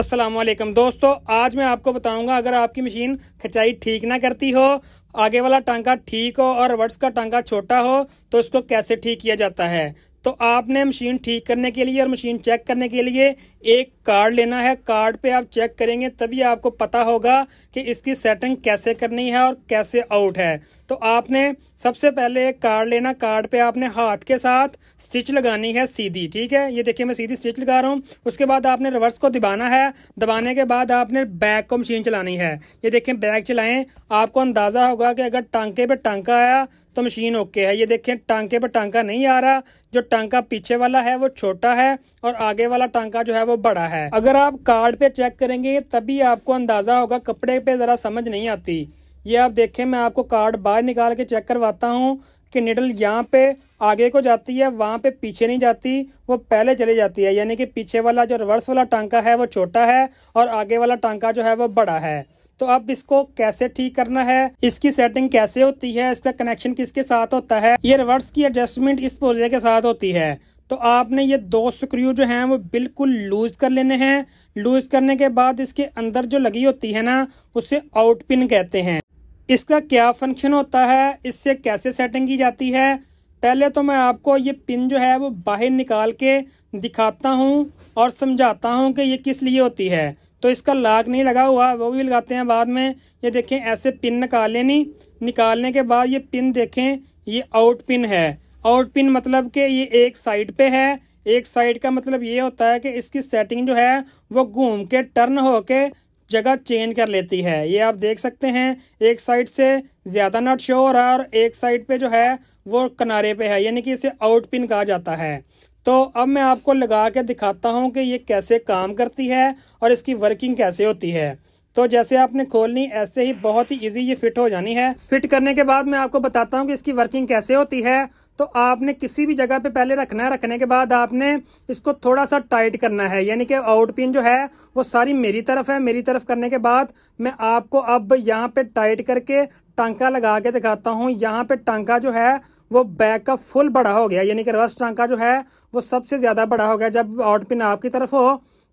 असलम दोस्तों आज मैं आपको बताऊंगा अगर आपकी मशीन खिंचाई ठीक ना करती हो आगे वाला टांका ठीक हो और रिवर्स का टांका छोटा हो तो इसको कैसे ठीक किया जाता है तो आपने मशीन ठीक करने के लिए और मशीन चेक करने के लिए एक कार्ड लेना है कार्ड पे आप चेक करेंगे तभी आपको पता होगा कि इसकी सेटिंग कैसे करनी है और कैसे आउट है तो आपने सबसे पहले एक कार्ड लेना कार्ड पे आपने हाथ के साथ स्टिच लगानी है सीधी ठीक है ये देखिए मैं सीधी स्टिच लगा रहा हूँ उसके बाद आपने रिवर्स को दबाना है दबाने के बाद आपने बैक को मशीन चलानी है ये देखें बैक चलाएं आपको अंदाज़ा होगा कि अगर टांके पे टांका आया तो मशीन ओके है ये देखें टांके पर टांका नहीं आ रहा जो टांका पीछे वाला है वो छोटा है और आगे वाला टांका जो है वो बड़ा है अगर आप कार्ड पे चेक करेंगे तभी आपको अंदाजा होगा कपड़े पे जरा समझ नहीं आती ये आप देखें मैं आपको कार्ड बाहर निकाल के चेक करवाता हूँ कि निडल यहाँ पे आगे को जाती है वहाँ पे पीछे नहीं जाती वो पहले चली जाती है यानी कि पीछे वाला जो रिवर्स वाला टांका है वो छोटा है और आगे वाला टांका जो है वो बड़ा है तो अब इसको कैसे ठीक करना है इसकी सेटिंग कैसे होती है इसका कनेक्शन किसके साथ होता है ये रिवर्स की एडजस्टमेंट इस पोजे के साथ होती है तो आपने ये दो स्क्रू जो हैं वो बिल्कुल लूज कर लेने हैं लूज करने के बाद इसके अंदर जो लगी होती है ना उसे आउट पिन कहते हैं इसका क्या फंक्शन होता है इससे कैसे सेटिंग की जाती है पहले तो मैं आपको ये पिन जो है वो बाहर निकाल के दिखाता हूँ और समझाता हूँ कि ये किस लिए होती है तो इसका लाग नहीं लगा हुआ वो भी लगाते हैं बाद में ये देखें ऐसे पिन निकाले नहीं निकालने के बाद ये पिन देखें ये आउट पिन है आउट पिन मतलब कि ये एक साइड पे है एक साइड का मतलब ये होता है कि इसकी सेटिंग जो है वो घूम के टर्न हो के जगह चेंज कर लेती है ये आप देख सकते हैं एक साइड से ज़्यादा नट शो हो रहा है और एक साइड पे जो है वो किनारे पे है यानी कि इसे आउट पिन कहा जाता है तो अब मैं आपको लगा के दिखाता हूँ कि ये कैसे काम करती है और इसकी वर्किंग कैसे होती है तो जैसे आपने खोलनी ऐसे ही बहुत ही इजी ये फिट हो जानी है फिट करने के बाद मैं आपको बताता हूँ कि इसकी वर्किंग कैसे होती है तो आपने किसी भी जगह पे पहले रखना है रखने के बाद आपने इसको थोड़ा सा टाइट करना है यानी कि आउट पिन जो है वो सारी मेरी तरफ है मेरी तरफ करने के बाद मैं आपको अब यहाँ पे टाइट करके टांका लगा के दिखाता हूँ यहाँ पे टांका जो है वो बैक का फुल बड़ा हो गया यानी कि रस टांका जो है वो सबसे ज़्यादा बड़ा हो गया जब आउट पिन आपकी तरफ हो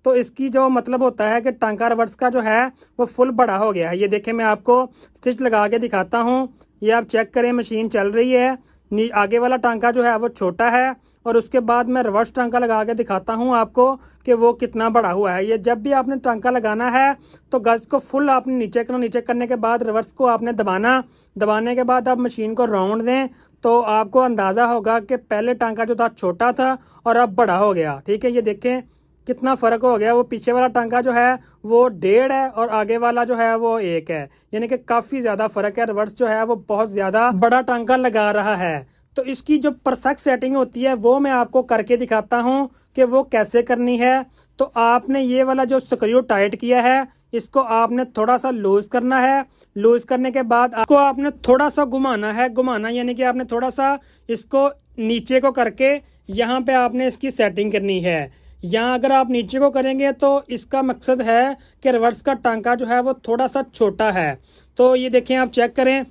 तो इसकी जो मतलब होता है कि टांका रवर्स का जो है वो फुल बड़ा हो गया है ये देखें मैं आपको स्टिच लगा के दिखाता हूँ ये आप चेक करें मशीन चल रही है आगे वाला टांका जो है वो छोटा है और उसके बाद मैं रिवर्स टांका लगा के दिखाता हूँ आपको कि वो कितना बड़ा हुआ है ये जब भी आपने टांका लगाना है तो गज को फुल आपने नीचे करना नीचे करने के बाद रिवर्स को आपने दबाना दबाने के बाद आप मशीन को राउंड दें तो आपको अंदाज़ा होगा कि पहले टांका जो था छोटा था और अब बड़ा हो गया ठीक है ये देखें कितना फ़र्क हो गया वो पीछे वाला टांका जो है वो डेढ़ है और आगे वाला जो है वो एक है यानी कि काफ़ी ज़्यादा फ़र्क है रिवर्स जो है वो बहुत ज़्यादा बड़ा टांका लगा रहा है तो इसकी जो परफेक्ट सेटिंग होती है वो मैं आपको करके दिखाता हूँ कि वो कैसे करनी है तो आपने ये वाला जो स्क्रू टाइट किया है इसको आपने थोड़ा सा लूज़ करना है लूज़ करने के बाद आपको आपने थोड़ा सा घुमाना है घुमाना यानी कि आपने थोड़ा सा इसको नीचे को करके यहाँ पे आपने इसकी सेटिंग करनी है यहाँ अगर आप नीचे को करेंगे तो इसका मकसद है कि रिवर्स का टांका जो है वो थोड़ा सा छोटा है तो ये देखें आप चेक करें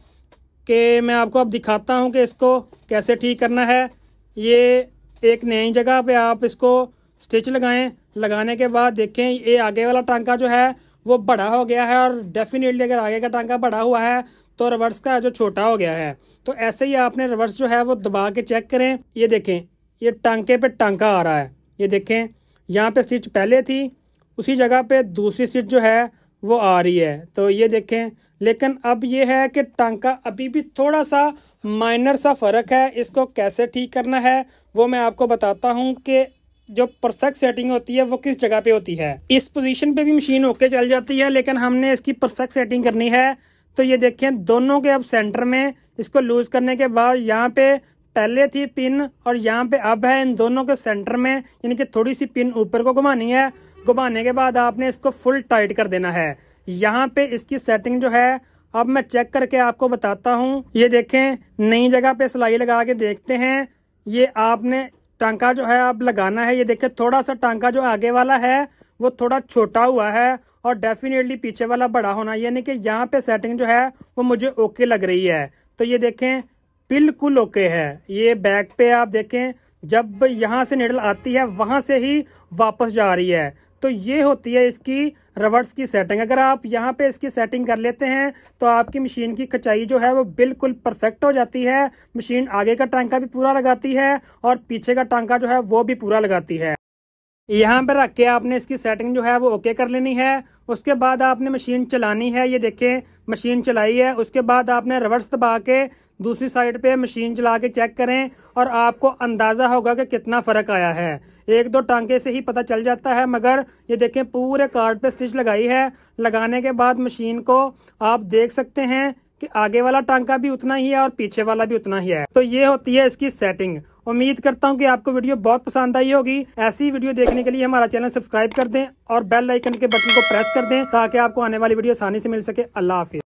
कि मैं आपको अब दिखाता हूँ कि इसको कैसे ठीक करना है ये एक नई जगह पे आप इसको स्टिच लगाएं लगाने के बाद देखें ये आगे वाला टांका जो है वो बड़ा हो गया है और डेफिनेटली अगर आगे का टांका बड़ा हुआ है तो रिवर्स का जो छोटा हो गया है तो ऐसे ही आपने रिवर्स जो है वो दबा के चेक करें ये देखें ये टांके पे टांका आ रहा है ये देखें यहाँ पे स्टिच पहले थी उसी जगह पे दूसरी स्टिच जो है वो आ रही है तो ये देखें लेकिन अब ये है कि टांका अभी भी थोड़ा सा माइनर सा फ़र्क है इसको कैसे ठीक करना है वो मैं आपको बताता हूँ कि जो परफेक्ट सेटिंग होती है वो किस जगह पे होती है इस पोजीशन पे भी मशीन होके चल जाती है लेकिन हमने इसकी परफेक्ट सेटिंग करनी है तो ये देखें दोनों के अब सेंटर में इसको लूज करने के बाद यहाँ पे पहले थी पिन और यहाँ पे अब है इन दोनों के सेंटर में यानी कि थोड़ी सी पिन ऊपर को घुमानी है घुमाने के बाद आपने इसको फुल टाइट कर देना है यहाँ पे इसकी सेटिंग जो है अब मैं चेक करके आपको बताता हूँ ये देखें नई जगह पे सिलाई लगा के देखते हैं ये आपने टांका जो है आप लगाना है ये देखें थोड़ा सा टांका जो आगे वाला है वो थोड़ा छोटा हुआ है और डेफिनेटली पीछे वाला बड़ा होना यानी कि यहाँ पे सेटिंग जो है वो मुझे ओके लग रही है तो ये देखें बिल्कुल ओके है ये बैक पे आप देखें जब यहाँ से निडल आती है वहाँ से ही वापस जा रही है तो ये होती है इसकी रवर्स की सेटिंग अगर आप यहाँ पे इसकी सेटिंग कर लेते हैं तो आपकी मशीन की कचाई जो है वो बिल्कुल परफेक्ट हो जाती है मशीन आगे का टांका भी पूरा लगाती है और पीछे का टांका जो है वो भी पूरा लगाती है यहाँ पर रख के आपने इसकी सेटिंग जो है वो ओके कर लेनी है उसके बाद आपने मशीन चलानी है ये देखें मशीन चलाई है उसके बाद आपने रिवर्स दबा के दूसरी साइड पे मशीन चला के चेक करें और आपको अंदाज़ा होगा कि कितना फ़र्क आया है एक दो टांके से ही पता चल जाता है मगर ये देखें पूरे कार्ड पे स्टिच लगाई है लगाने के बाद मशीन को आप देख सकते हैं कि आगे वाला टांका भी उतना ही है और पीछे वाला भी उतना ही है तो ये होती है इसकी सेटिंग उम्मीद करता हूँ कि आपको वीडियो बहुत पसंद आई होगी ऐसी वीडियो देखने के लिए हमारा चैनल सब्सक्राइब कर दें और बेल आइकन के बटन को प्रेस कर दें ताकि आपको आने वाली वीडियो आसानी से मिल सके अल्लाह हाफिज